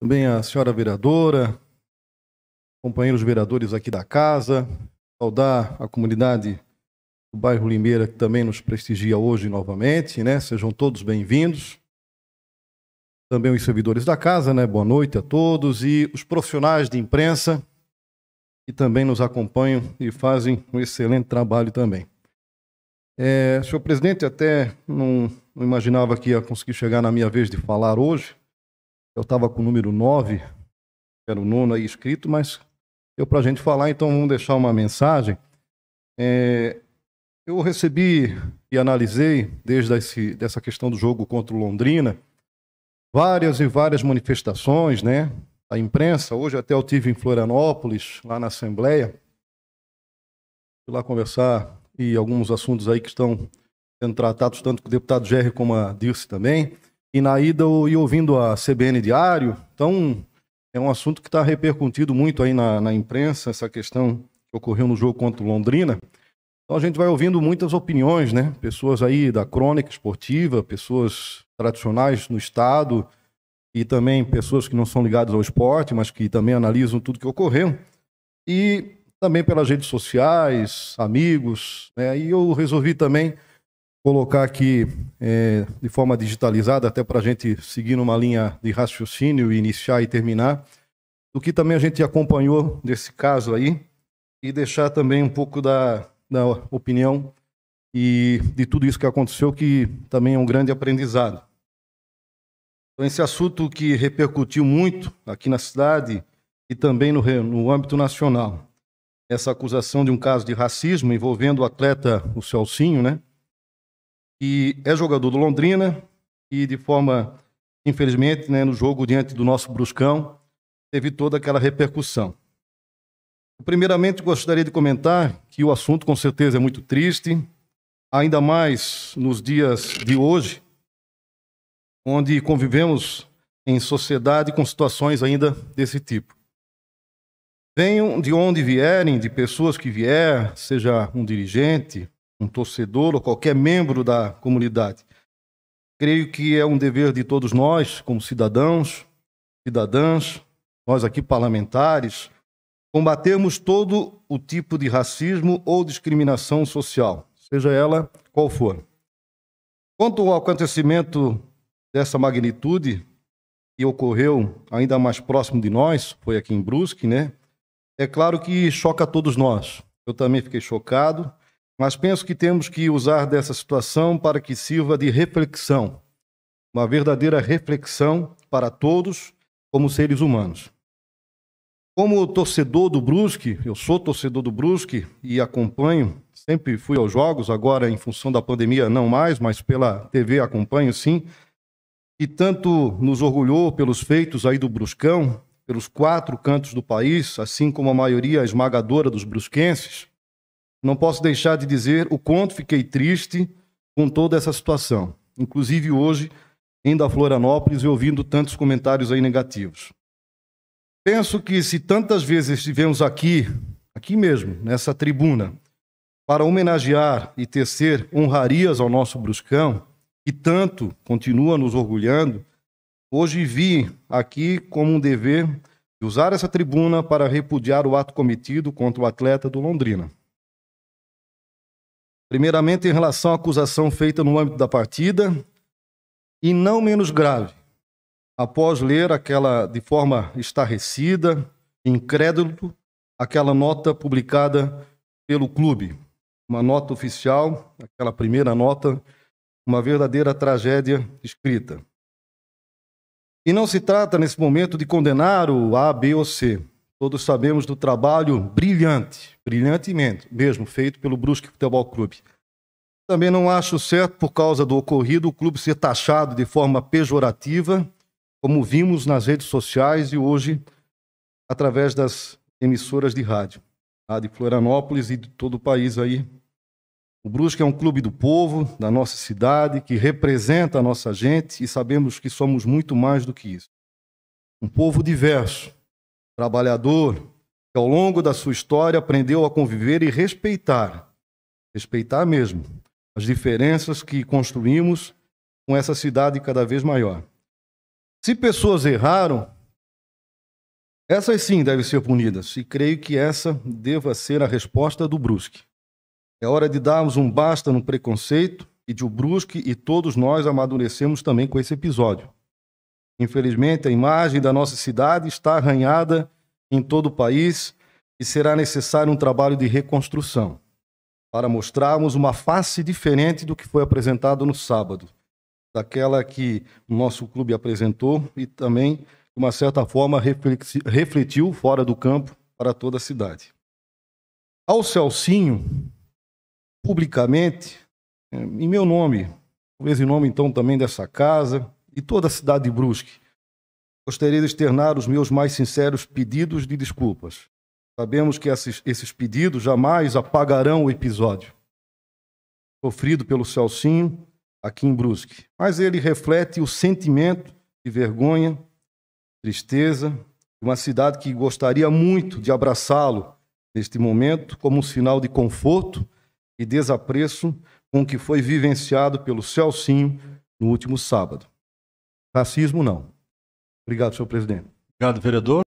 também a senhora vereadora, companheiros vereadores aqui da casa, saudar a comunidade do bairro Limeira, que também nos prestigia hoje novamente, né? Sejam todos bem-vindos. Também os servidores da casa, né? Boa noite a todos e os profissionais de imprensa que também nos acompanham e fazem um excelente trabalho também. É, senhor presidente, até não, não imaginava que ia conseguir chegar na minha vez de falar hoje, eu estava com o número 9, era o nono aí escrito, mas eu para a gente falar, então vamos deixar uma mensagem. É, eu recebi e analisei, desde esse, dessa questão do jogo contra o Londrina, várias e várias manifestações, né? A imprensa, hoje até eu tive em Florianópolis, lá na Assembleia, fui lá conversar e alguns assuntos aí que estão sendo tratados tanto com o deputado Gerry como a Dirce também e na ida e ouvindo a CBN Diário. Então, é um assunto que está repercutido muito aí na, na, imprensa, essa questão que ocorreu no jogo contra o Londrina. Então, a gente vai ouvindo muitas opiniões, né? Pessoas aí da crônica esportiva, pessoas tradicionais no Estado e também pessoas que não são ligadas ao esporte, mas que também analisam tudo que ocorreu. E também pelas redes sociais, amigos, né? E eu resolvi também colocar aqui é, de forma digitalizada, até para a gente seguir numa linha de raciocínio, iniciar e terminar, do que também a gente acompanhou desse caso aí, e deixar também um pouco da, da opinião e de tudo isso que aconteceu, que também é um grande aprendizado. Então, esse assunto que repercutiu muito aqui na cidade e também no, no âmbito nacional. Essa acusação de um caso de racismo envolvendo o atleta, o Celcinho, né? que é jogador do Londrina e de forma, infelizmente, né, no jogo diante do nosso Bruscão, teve toda aquela repercussão. Primeiramente, gostaria de comentar que o assunto com certeza é muito triste, ainda mais nos dias de hoje, onde convivemos em sociedade com situações ainda desse tipo. Venham de onde vierem, de pessoas que vier, seja um dirigente, um torcedor ou qualquer membro da comunidade. Creio que é um dever de todos nós, como cidadãos, cidadãs, nós aqui parlamentares, combatermos todo o tipo de racismo ou discriminação social, seja ela qual for. Quanto ao acontecimento dessa magnitude que ocorreu ainda mais próximo de nós, foi aqui em Brusque, né? É claro que choca todos nós. Eu também fiquei chocado, mas penso que temos que usar dessa situação para que sirva de reflexão, uma verdadeira reflexão para todos como seres humanos. Como torcedor do Brusque, eu sou torcedor do Brusque e acompanho, sempre fui aos jogos, agora em função da pandemia não mais, mas pela TV acompanho sim, e tanto nos orgulhou pelos feitos aí do Bruscão, pelos quatro cantos do país, assim como a maioria esmagadora dos brusquenses, não posso deixar de dizer o quanto fiquei triste com toda essa situação. Inclusive hoje, indo a Florianópolis e ouvindo tantos comentários aí negativos. Penso que se tantas vezes estivemos aqui, aqui mesmo, nessa tribuna, para homenagear e tecer honrarias ao nosso Bruscão, que tanto continua nos orgulhando, hoje vi aqui como um dever de usar essa tribuna para repudiar o ato cometido contra o atleta do Londrina. Primeiramente, em relação à acusação feita no âmbito da partida, e não menos grave, após ler aquela de forma estarrecida, incrédulo, aquela nota publicada pelo clube, uma nota oficial, aquela primeira nota, uma verdadeira tragédia escrita. E não se trata nesse momento de condenar o A, B ou C. Todos sabemos do trabalho brilhante, brilhantemente mesmo, feito pelo Brusque Futebol Clube. Também não acho certo, por causa do ocorrido, o clube ser taxado de forma pejorativa, como vimos nas redes sociais e hoje através das emissoras de rádio, a de Florianópolis e de todo o país aí. O Brusque é um clube do povo, da nossa cidade, que representa a nossa gente e sabemos que somos muito mais do que isso. Um povo diverso, trabalhador que ao longo da sua história aprendeu a conviver e respeitar, respeitar mesmo, as diferenças que construímos com essa cidade cada vez maior. Se pessoas erraram, essas sim devem ser punidas, e creio que essa deva ser a resposta do Brusque. É hora de darmos um basta no preconceito e de o Brusque e todos nós amadurecemos também com esse episódio. Infelizmente, a imagem da nossa cidade está arranhada em todo o país e será necessário um trabalho de reconstrução para mostrarmos uma face diferente do que foi apresentado no sábado, daquela que o nosso clube apresentou e também, de uma certa forma, refletiu fora do campo para toda a cidade. Ao Celcinho, publicamente, em meu nome, talvez em nome então também dessa casa, e toda a cidade de Brusque, gostaria de externar os meus mais sinceros pedidos de desculpas. Sabemos que esses, esses pedidos jamais apagarão o episódio sofrido pelo Celcinho aqui em Brusque, mas ele reflete o sentimento de vergonha, tristeza, de uma cidade que gostaria muito de abraçá-lo neste momento como um sinal de conforto e desapreço com o que foi vivenciado pelo Celcinho no último sábado. Racismo, não. Obrigado, senhor presidente. Obrigado, vereador.